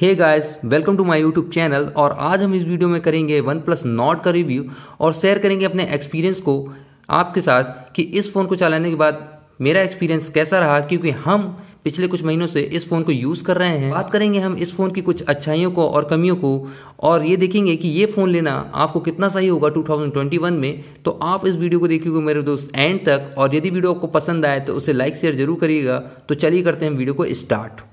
hey guys welcome to my YouTube channel और आज हम इस वीडियो में करेंगे वन प्लस नॉट का रिव्यू और शेयर करेंगे अपने एक्सपीरियंस को आपके साथ कि इस फ़ोन को चलाने के बाद मेरा एक्सपीरियंस कैसा रहा क्योंकि हम पिछले कुछ महीनों से इस फ़ोन को यूज़ कर रहे हैं बात करेंगे हम इस फ़ोन की कुछ अच्छाइयों को और कमियों को और ये देखेंगे कि ये फ़ोन लेना आपको कितना सही होगा 2021 में तो आप इस वीडियो को देखिएगा मेरे दोस्त एंड तक और यदि वीडियो आपको पसंद आए तो उसे लाइक शेयर जरूर करिएगा तो चलिए करते हैं वीडियो को स्टार्ट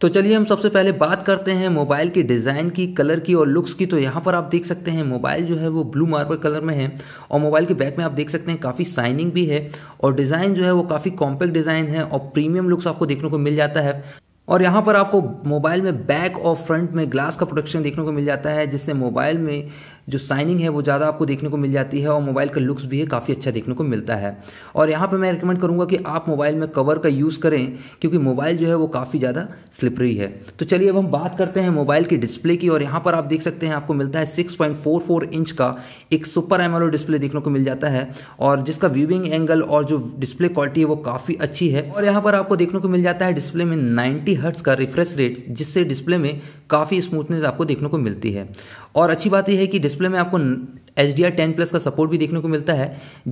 तो चलिए हम सबसे पहले बात करते हैं मोबाइल की डिज़ाइन की कलर की और लुक्स की तो यहाँ पर आप देख सकते हैं मोबाइल जो है वो ब्लू मार्बल कलर में है और मोबाइल के बैक में आप देख सकते हैं काफ़ी शाइनिंग भी है और डिज़ाइन जो है वो काफ़ी कॉम्पैक्ट डिज़ाइन है और प्रीमियम लुक्स आपको देखने को मिल जाता है और यहाँ पर आपको मोबाइल में बैक और फ्रंट में ग्लास का प्रोडक्शन देखने को मिल जाता है जिससे मोबाइल में जो साइनिंग है वो ज़्यादा आपको देखने को मिल जाती है और मोबाइल का लुक्स भी है काफ़ी अच्छा देखने को मिलता है और यहाँ पर मैं रिकमेंड करूँगा कि आप मोबाइल में कवर का यूज़ करें क्योंकि मोबाइल जो है वो काफ़ी ज़्यादा स्लिपरी है तो चलिए अब हम बात करते हैं मोबाइल की डिस्प्ले की और यहाँ पर आप देख सकते हैं आपको मिलता है सिक्स इंच का एक सुपर एमोलो डिस्प्ले देखने को मिल जाता है और जिसका व्यूविंग एंगल और जो डिस्प्ले क्वालिटी है वो काफ़ी अच्छी है और यहाँ पर आपको देखने को मिल जाता है डिस्प्ले में नाइन्टी हर्ट्स का रिफ्रेश रेट जिससे डिस्प्ले में काफ़ी स्मूथनेस आपको देखने को मिलती है और अच्छी बात यह है कि डिस्प्ले में आपको H D R ten plus का सपोर्ट भी देखने को मिलता है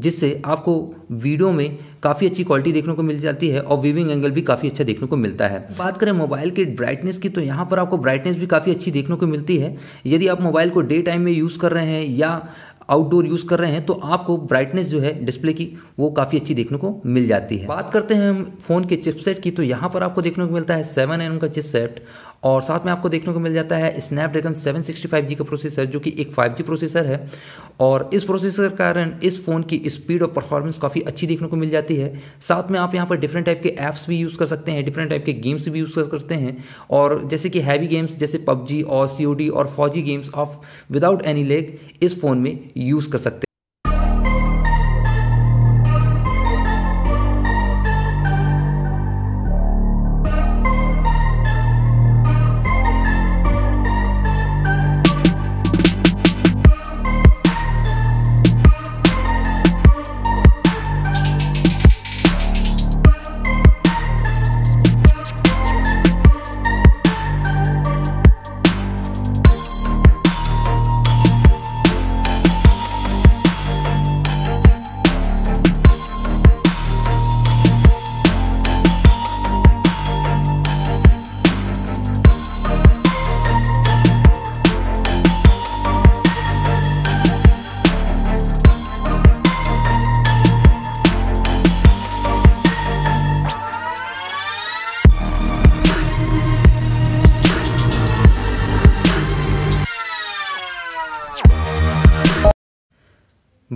जिससे आपको वीडियो में काफ़ी अच्छी क्वालिटी देखने को मिल जाती है और व्यूविंग एंगल भी काफ़ी अच्छा देखने को मिलता है बात करें मोबाइल की ब्राइटनेस की तो यहाँ पर आपको ब्राइटनेस भी काफ़ी अच्छी देखने को मिलती है यदि आप मोबाइल को डे टाइम में यूज़ कर रहे हैं या आउटडोर यूज़ कर रहे हैं तो आपको ब्राइटनेस जो है डिस्प्ले की वो काफ़ी अच्छी देखने को मिल जाती है बात करते हैं हम फ़ोन के चिपसेट की तो यहाँ पर आपको देखने को मिलता है सेवन एम का चिपसेट और साथ में आपको देखने को मिल जाता है स्नैपड्रैगन 765G का प्रोसेसर जो कि एक 5G प्रोसेसर है और इस प्रोसेसर के कारण इस फ़ोन की स्पीड और परफॉर्मेंस काफ़ी अच्छी देखने को मिल जाती है साथ में आप यहाँ पर डिफरेंट टाइप के ऐप्स भी यूज़ कर सकते हैं डिफरेंट टाइप के गेम्स भी यूज़ कर सकते हैं और जैसे कि हैवी गेम्स जैसे पबजी और सी और Fauji games of without any lag इस फ़ोन में यूज़ कर सकते हैं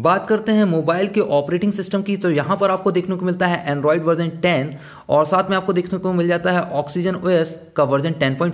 बात करते हैं मोबाइल के ऑपरेटिंग सिस्टम की तो यहां पर आपको देखने को मिलता है एंड्रॉयड वर्जन 10 और साथ में आपको देखने को मिल जाता है ऑक्सीजन ओएस का वर्जन 10.5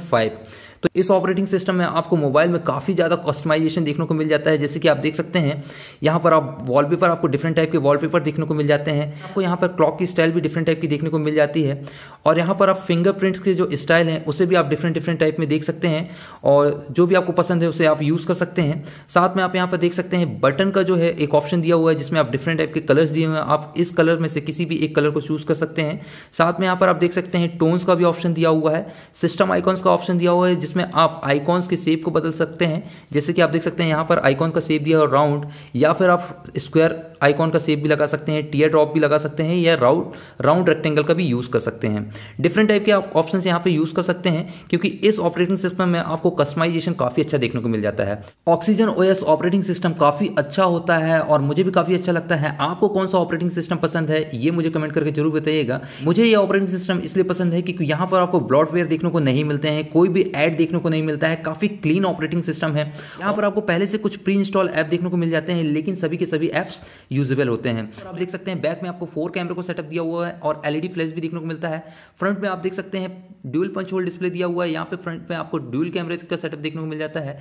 तो इस ऑपरेटिंग सिस्टम में आपको मोबाइल में काफ़ी ज़्यादा कस्टमाइजेशन देखने को मिल जाता है जैसे कि आप देख सकते हैं यहाँ पर आप वॉलपेपर आपको डिफरेंट टाइप के वॉलपेपर देखने को मिल जाते हैं आपको यहाँ पर क्लॉक की स्टाइल भी डिफरेंट टाइप की देखने को मिल जाती है और यहाँ पर आप फिंगरप्रिंट्स के जो स्टाइल हैं उसे भी आप डिफरेंट डिफरेंट टाइप में देख सकते हैं और जो भी आपको पसंद है उसे आप यूज़ कर सकते हैं साथ में आप यहाँ पर देख सकते हैं बटन का जो है एक ऑप्शन दिया हुआ है जिसमें आप डिफरेंट टाइप के कलर्स दिए हुए हैं आप इस कलर में से किसी भी एक कलर को चूज़ कर सकते हैं साथ में यहाँ पर आप देख सकते हैं टोन्स का भी ऑप्शन दिया हुआ है सिस्टम आइकॉन्स का ऑप्शन दिया हुआ है जिसमें आप आइकॉन्स के सेप को बदल सकते हैं जैसे कि आप देख सकते हैं यहाँ पर आइकॉन का सेप दिया है राउंड या फिर आप स्क्वायर आइकॉन का सेप भी लगा सकते हैं टीयर ड्रॉप भी लगा सकते हैं या राउंड राउंड रेक्टेंगल का भी यूज़ कर सकते हैं डिफरेंट टाइप के आप ऑप्शन यहाँ पर यूज़ कर सकते हैं क्योंकि इस ऑपरेटिंग सिस्टम में आपको कस्टमाइजेशन काफ़ी अच्छा देखने को मिल जाता है ऑक्सीजन ओ ऑपरेटिंग सिस्टम काफ़ी अच्छा होता है और मुझे भी काफ़ी अच्छा लगता है आपको कौन सा ऑपरेटिंग सिस्टम पसंद है ये मुझे कमेंट करके जरूर बताइएगा मुझे ये ऑपरेटिंग सिस्टम इसलिए पसंद है क्योंकि यहाँ पर आपको ब्लॉडवेयर देखने को नहीं मिलते हैं कोई भी एड देखने को नहीं मिलता है काफ़ी क्लीन ऑपरेटिंग सिस्टम है यहाँ पर आपको पहले से कुछ प्री इंस्टॉल ऐप देखने को मिल जाते हैं लेकिन सभी के सभी एप्स यूजेबल होते हैं आप देख सकते हैं बैक में आपको फोर कैमरे को सेटअप दिया हुआ है और एलईडी फ्लैश भी देखने को मिलता है फ्रंट में आप देख सकते हैं ड्यूल पंच होल डिस्प्ले दिया हुआ है यहाँ पे फ्रंट में आपको ड्यूल कैमरे का सेटअप देखने को मिल जाता है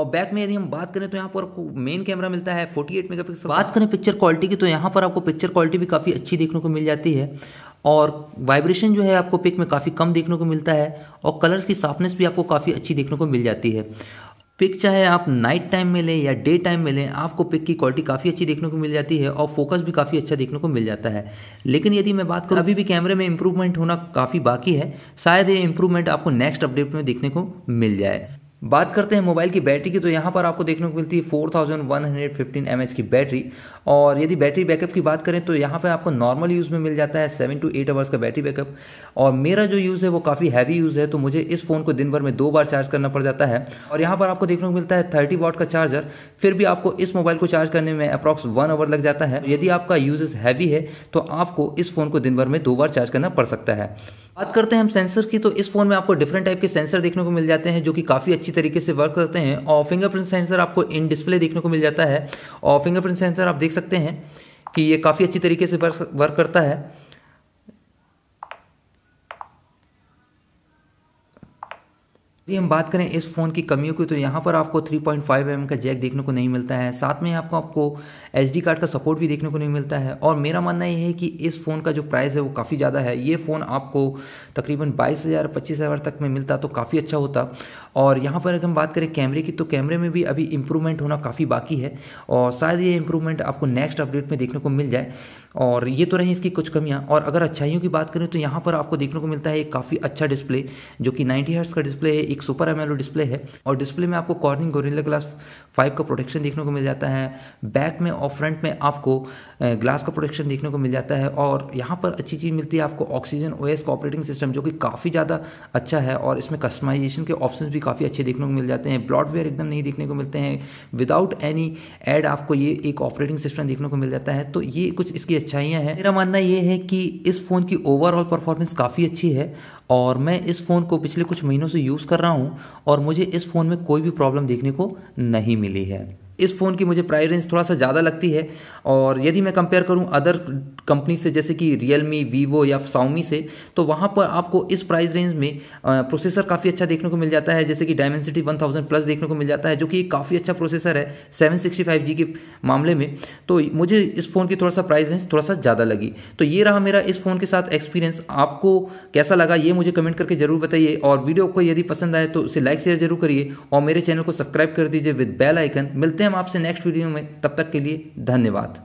और बैक में यदि हम बात करें तो यहाँ पर आपको मेन कैमरा मिलता है फोर्टी एट बात करें पिक्चर क्वालिटी की तो यहाँ पर आपको पिक्चर क्वालिटी भी काफ़ी अच्छी देखने को मिल जाती है और वाइब्रेशन जो है आपको पिक में काफ़ी कम देखने को मिलता है और कलर्स की साफनेस भी आपको काफ़ी अच्छी देखने को मिल जाती है पिक चाहे आप नाइट टाइम में लें या डे टाइम में लें आपको पिक की क्वालिटी काफ़ी अच्छी देखने को मिल जाती है और फोकस भी काफ़ी अच्छा देखने को मिल जाता है लेकिन यदि मैं बात करूँ अभी भी कैमरे में इंप्रूवमेंट होना काफ़ी बाकी है शायद ये इंप्रूवमेंट आपको नेक्स्ट अपडेट में देखने को मिल जाए बात करते हैं मोबाइल की बैटरी की तो यहाँ पर आपको देखने को मिलती है 4115 एमएच की बैटरी और यदि बैटरी बैकअप की बात करें तो यहाँ पर आपको नॉर्मल यूज़ में मिल जाता है सेवन टू एट आवर्स का बैटरी बैकअप और मेरा जो यूज़ है वो काफ़ी हैवी यूज़ है तो मुझे इस फ़ोन को दिन भर में दो बार चार्ज करना पड़ जाता है और यहाँ पर आपको देखने को मिलता है थर्टी वॉट का चार्जर फिर भी आपको इस मोबाइल को चार्ज करने में अप्रॉक्स वन आवर लग जाता है यदि आपका यूजेस हैवी है तो आपको इस फ़ोन को दिन भर में दो बार चार्ज करना पड़ सकता है बात करते हैं हम सेंसर की तो इस फोन में आपको डिफरेंट टाइप के सेंसर देखने को मिल जाते हैं जो कि काफ़ी अच्छी तरीके से वर्क करते हैं और फिंगरप्रिंट सेंसर आपको इन डिस्प्ले देखने को मिल जाता है और फिंगरप्रिंट सेंसर आप देख सकते हैं कि ये काफ़ी अच्छी तरीके से वर्क वर्क करता है यदि हम बात करें इस फ़ोन की कमियों की तो यहाँ पर आपको 3.5 पॉइंट mm का जैक देखने को नहीं मिलता है साथ में आपको आपको एच कार्ड का सपोर्ट भी देखने को नहीं मिलता है और मेरा मानना यह है कि इस फ़ोन का जो प्राइस है वो काफ़ी ज़्यादा है ये फ़ोन आपको तकरीबन बाईस हज़ार पच्चीस हज़ार तक में मिलता तो काफ़ी अच्छा होता और यहाँ पर अगर हम बात करें कैमरे की तो कैमरे में भी अभी इम्प्रूवमेंट होना काफ़ी बाकी है और शायद ये इम्प्रूवमेंट आपको नेक्स्ट अपडेट में देखने को मिल जाए और ये तो रहीं इसकी कुछ कमियाँ और अगर अच्छाइयों की बात करें तो यहाँ पर आपको देखने को मिलता है एक काफ़ी अच्छा डिस्प्ले जो कि 90 हर्ट्स का डिस्प्ले है एक सुपर एम डिस्प्ले है और डिस्प्ले में आपको कॉर्निंग गोरिल्ला ग्लास फाइव का प्रोटेक्शन देखने को मिल जाता है बैक में और फ्रंट में आपको ग्लास का प्रोटेक्शन देखने को मिल जाता है और यहाँ पर अच्छी चीज़ मिलती है आपको ऑक्सीजन ओ का ऑपरेटिंग सिस्टम जो कि काफ़ी ज़्यादा अच्छा है और इसमें कस्टमाइजेशन के ऑप्शन भी काफ़ी अच्छे देखने को मिल जाते हैं ब्लॉडवेयर एकदम नहीं देखने को मिलते हैं विदाउट एनी एड आपको ये एक ऑपरेटिंग सिस्टम देखने को मिल जाता है तो ये कुछ इसकी अच्छाइयाँ हैं मेरा मानना ये है कि इस फ़ोन की ओवरऑल परफॉर्मेंस काफ़ी अच्छी है और मैं इस फ़ोन को पिछले कुछ महीनों से यूज़ कर रहा हूँ और मुझे इस फ़ोन में कोई भी प्रॉब्लम देखने को नहीं मिली है इस फ़ोन की मुझे प्राइस रेंज थोड़ा सा ज़्यादा लगती है और यदि मैं कंपेयर करूं अदर कंपनी से जैसे कि रियलमी वीवो या साउमी से तो वहाँ पर आपको इस प्राइस रेंज में प्रोसेसर काफ़ी अच्छा देखने को मिल जाता है जैसे कि डायमेंसिटी थाउजेंड प्लस देखने को मिल जाता है जो कि काफ़ी अच्छा प्रोसेसर है सेवन सिक्सटी के मामले में तो मुझे इस फ़ोन की थोड़ा सा प्राइस रेंज थोड़ा सा ज़्यादा लगी तो ये रहा मेरा इस फ़ोन के साथ एक्सपीरियंस आपको कैसा लगा ये मुझे कमेंट करके ज़रूर बताइए और वीडियो को यदि पसंद आए तो उसे लाइक शेयर जरूर करिए और मेरे चैनल को सब्सक्राइब कर दीजिए विद बेल आइकन मिलते हैं मिलते हैं हम आपसे नेक्स्ट वीडियो में तब तक के लिए धन्यवाद